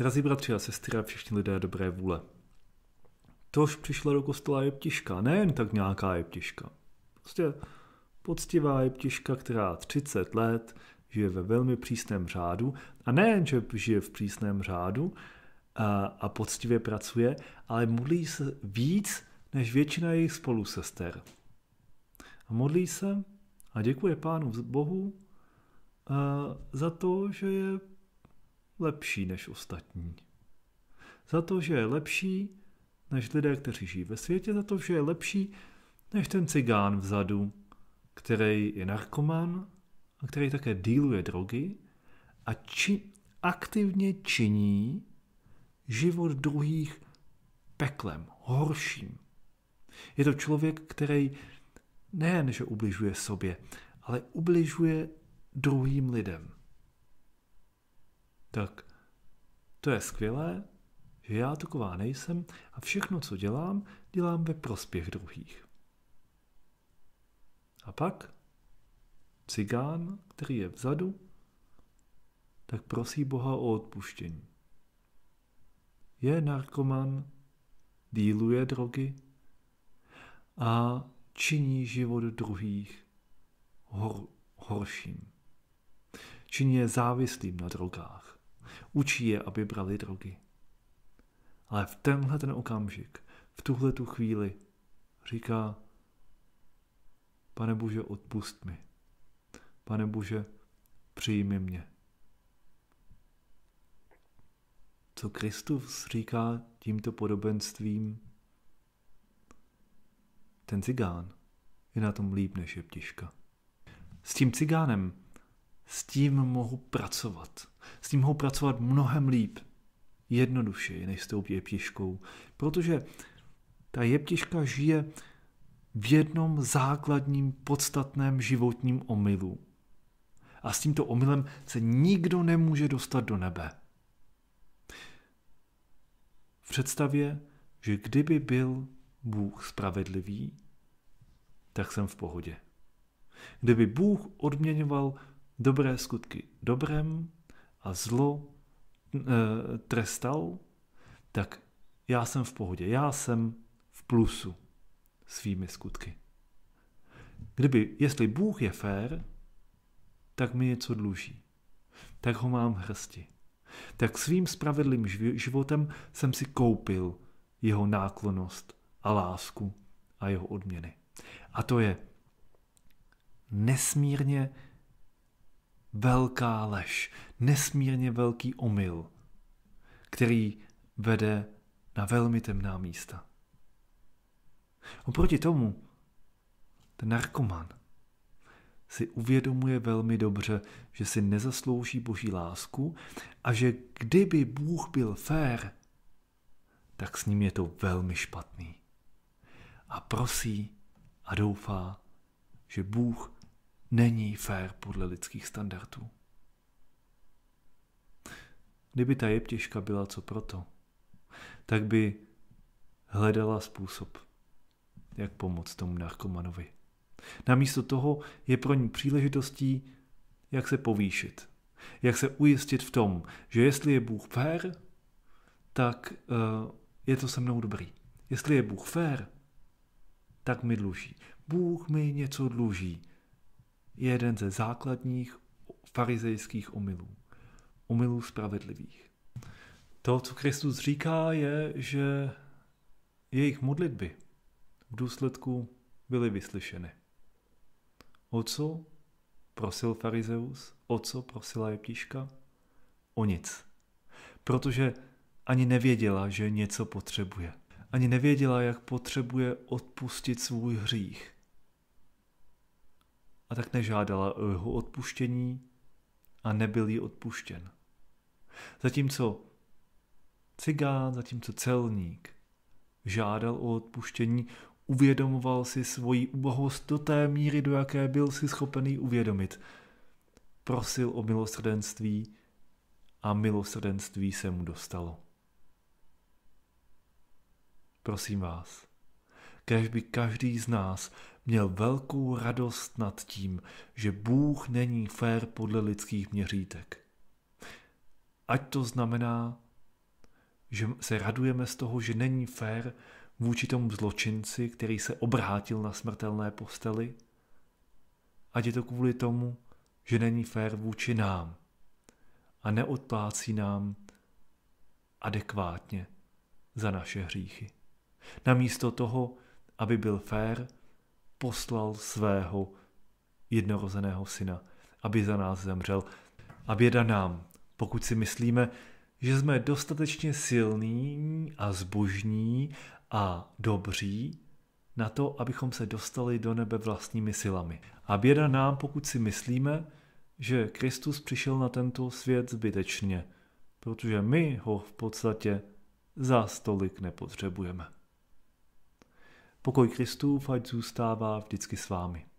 Drazí bratři a sestry a všichni lidé dobré vůle. Tož přišla do kostela jeptiška, nejen tak nějaká jeptiška. Prostě poctivá jeptiška, která 30 let žije ve velmi přísném řádu a nejen, že žije v přísném řádu a, a poctivě pracuje, ale modlí se víc než většina jejich spolusester. A modlí se a děkuje Pánu Bohu za to, že je lepší než ostatní. Za to, že je lepší než lidé, kteří žijí ve světě, za to, že je lepší než ten cigán vzadu, který je narkoman a který také díluje drogy a či, aktivně činí život druhých peklem, horším. Je to člověk, který nejen, že ubližuje sobě, ale ubližuje druhým lidem tak to je skvělé, že já taková nejsem a všechno, co dělám, dělám ve prospěch druhých. A pak cigán, který je vzadu, tak prosí Boha o odpuštění. Je narkoman, díluje drogy a činí život druhých hor, horším. Činí je závislým na drogách učí je, aby brali drogy. Ale v tenhle ten okamžik, v tuhle tu chvíli, říká, pane Bože, odpust mi. Pane Bože, přijmi mě. Co Kristus říká tímto podobenstvím? Ten cigán je na tom líp než jeptiška. S tím cigánem s tím mohu pracovat. S tím mohu pracovat mnohem líp, jednodušeji, než s tou jeptiškou, protože ta jeptiška žije v jednom základním podstatném životním omylu. A s tímto omylem se nikdo nemůže dostat do nebe. V představě, že kdyby byl Bůh spravedlivý, tak jsem v pohodě. Kdyby Bůh odměňoval dobré skutky dobrem a zlo e, trestal, tak já jsem v pohodě, já jsem v plusu svými skutky. Kdyby, jestli Bůh je fér, tak mi něco dluží. Tak ho mám hrsti. Tak svým spravedlivým životem jsem si koupil jeho náklonost a lásku a jeho odměny. A to je nesmírně velká lež, nesmírně velký omyl, který vede na velmi temná místa. Oproti tomu, ten narkoman si uvědomuje velmi dobře, že si nezaslouží boží lásku a že kdyby Bůh byl fér, tak s ním je to velmi špatný. A prosí a doufá, že Bůh není fér podle lidských standardů. Kdyby ta jeptěžka byla co proto, tak by hledala způsob, jak pomoct tomu narkomanovi. Namísto toho je pro ní příležitostí, jak se povýšit, jak se ujistit v tom, že jestli je Bůh fér, tak eh, je to se mnou dobrý. Jestli je Bůh fér, tak mi dluží. Bůh mi něco dluží je jeden ze základních farizejských omylů. Omylů spravedlivých. To, co Kristus říká, je, že jejich modlitby v důsledku byly vyslyšeny. O co prosil farizeus? O co prosila jeptíška? O nic. Protože ani nevěděla, že něco potřebuje. Ani nevěděla, jak potřebuje odpustit svůj hřích a tak nežádala o jeho odpuštění a nebyl jí odpuštěn. Zatímco cigán, zatímco celník žádal o odpuštění, uvědomoval si svoji ubohost do té míry, do jaké byl si schopený uvědomit. Prosil o milosrdenství a milosrdenství se mu dostalo. Prosím vás, kež by každý z nás měl velkou radost nad tím, že Bůh není fér podle lidských měřítek. Ať to znamená, že se radujeme z toho, že není fér vůči tomu zločinci, který se obrátil na smrtelné posteli, ať je to kvůli tomu, že není fér vůči nám a neodplácí nám adekvátně za naše hříchy. Namísto toho, aby byl fér, poslal svého jednorozeného syna, aby za nás zemřel. A běda nám, pokud si myslíme, že jsme dostatečně silní a zbožní a dobří na to, abychom se dostali do nebe vlastními silami. A běda nám, pokud si myslíme, že Kristus přišel na tento svět zbytečně, protože my ho v podstatě za stolik nepotřebujeme. Pokoj Kristův ať zůstává vždycky s vámi.